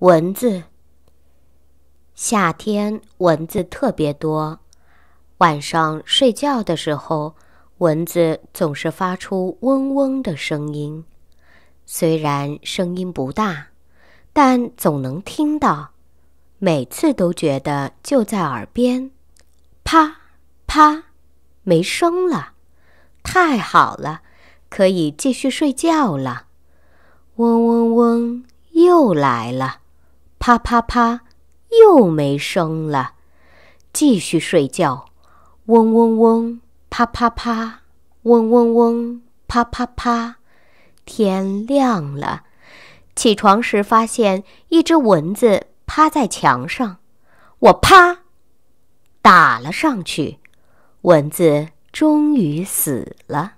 蚊子，夏天蚊子特别多。晚上睡觉的时候，蚊子总是发出嗡嗡的声音。虽然声音不大，但总能听到。每次都觉得就在耳边，啪啪，没声了，太好了，可以继续睡觉了。嗡嗡嗡，又来了。啪啪啪，又没声了，继续睡觉。嗡嗡嗡，啪啪啪，嗡嗡嗡，啪啪啪。天亮了，起床时发现一只蚊子趴在墙上，我啪打了上去，蚊子终于死了。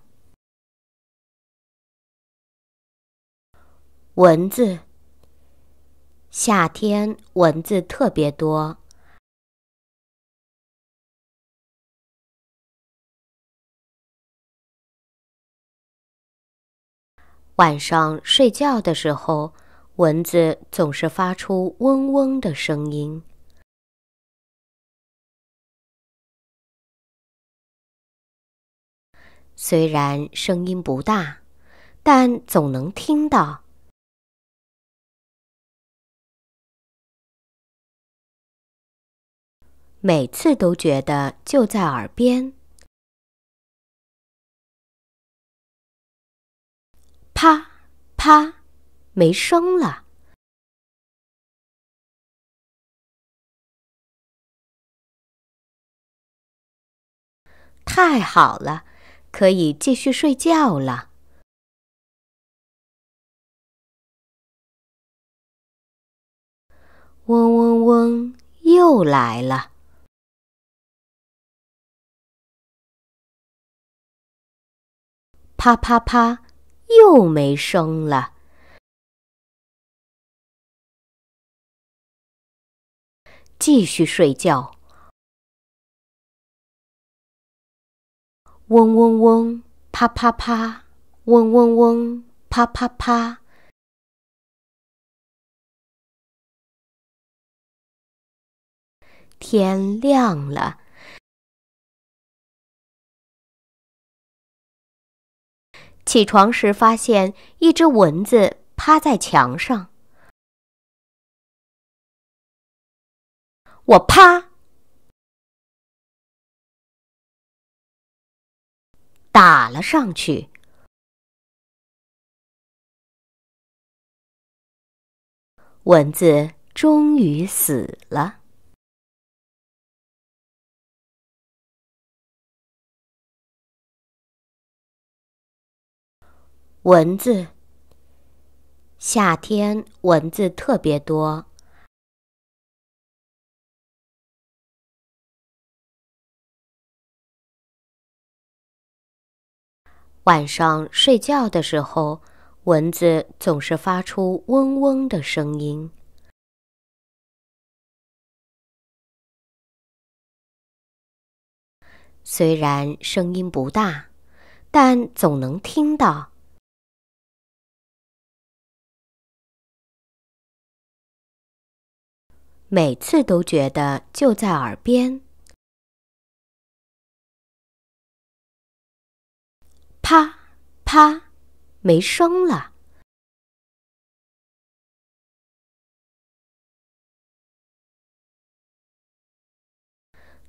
蚊子。夏天蚊子特别多。晚上睡觉的时候，蚊子总是发出嗡嗡的声音。虽然声音不大，但总能听到。每次都觉得就在耳边，啪啪，没声了。太好了，可以继续睡觉了。嗡嗡嗡，又来了。啪啪啪，又没声了。继续睡觉。嗡嗡嗡，啪啪啪，嗡嗡嗡，啪啪啪。天亮了。起床时，发现一只蚊子趴在墙上，我啪打了上去，蚊子终于死了。蚊子，夏天蚊子特别多。晚上睡觉的时候，蚊子总是发出嗡嗡的声音。虽然声音不大，但总能听到。每次都觉得就在耳边，啪啪，没声了。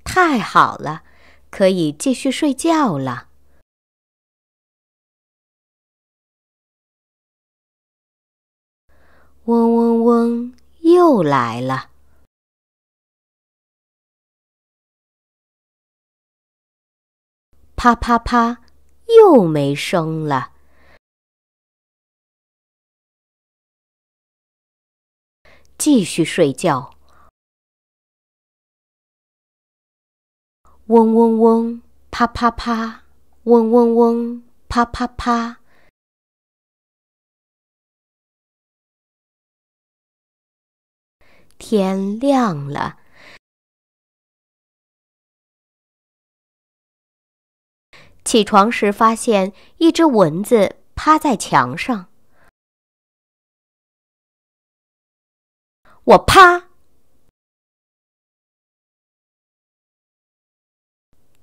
太好了，可以继续睡觉了。嗡嗡嗡，又来了。啪啪啪，又没声了。继续睡觉。嗡嗡嗡，啪啪啪，嗡嗡嗡，啪啪啪。天亮了。起床时，发现一只蚊子趴在墙上，我啪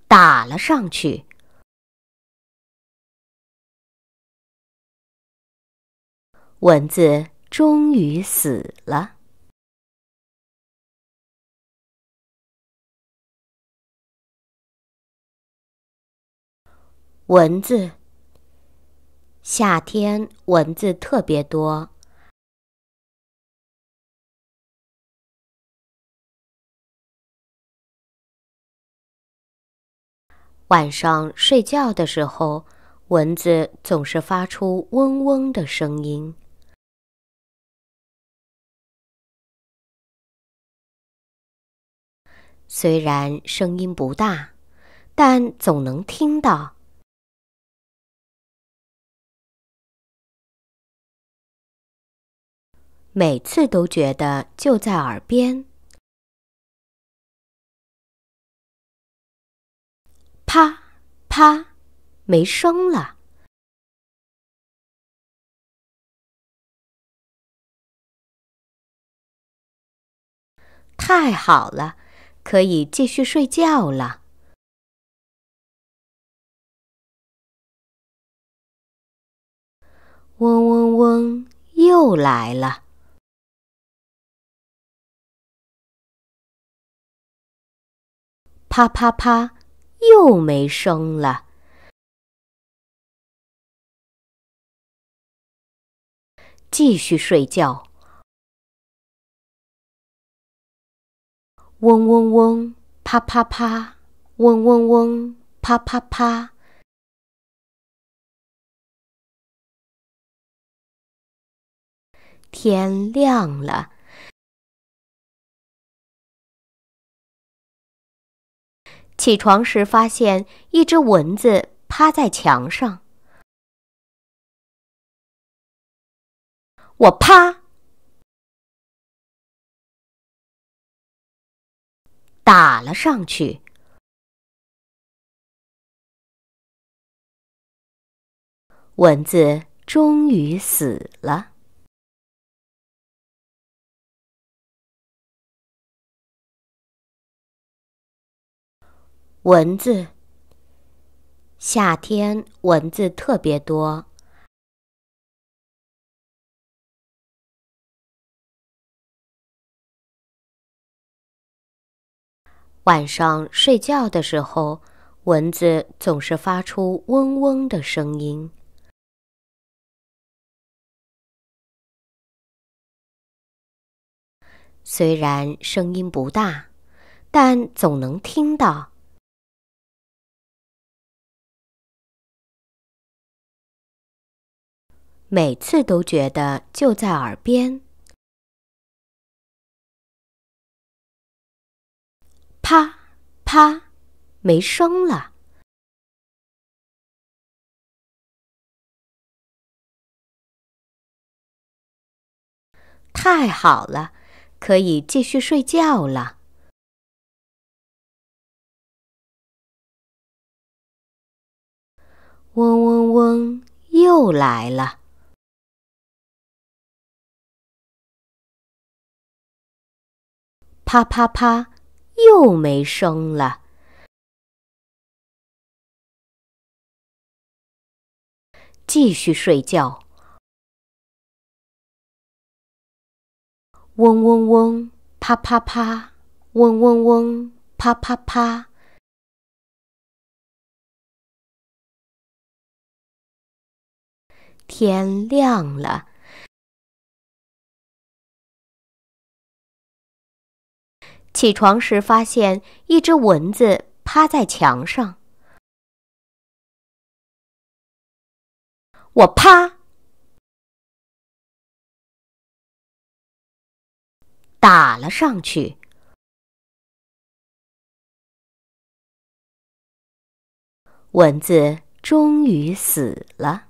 打了上去，蚊子终于死了。蚊子，夏天蚊子特别多。晚上睡觉的时候，蚊子总是发出嗡嗡的声音。虽然声音不大，但总能听到。每次都觉得就在耳边，啪啪，没声了。太好了，可以继续睡觉了。嗡嗡嗡，又来了。啪啪啪，又没声了。继续睡觉。嗡嗡嗡，啪啪啪，嗡嗡嗡，啪啪啪。天亮了。起床时，发现一只蚊子趴在墙上，我啪打了上去，蚊子终于死了。蚊子，夏天蚊子特别多。晚上睡觉的时候，蚊子总是发出嗡嗡的声音。虽然声音不大，但总能听到。每次都觉得就在耳边，啪啪，没声了。太好了，可以继续睡觉了。嗡嗡嗡，又来了。啪啪啪，又没声了。继续睡觉。嗡嗡嗡，啪啪啪，嗡嗡嗡，啪啪啪。天亮了。起床时，发现一只蚊子趴在墙上，我啪打了上去，蚊子终于死了。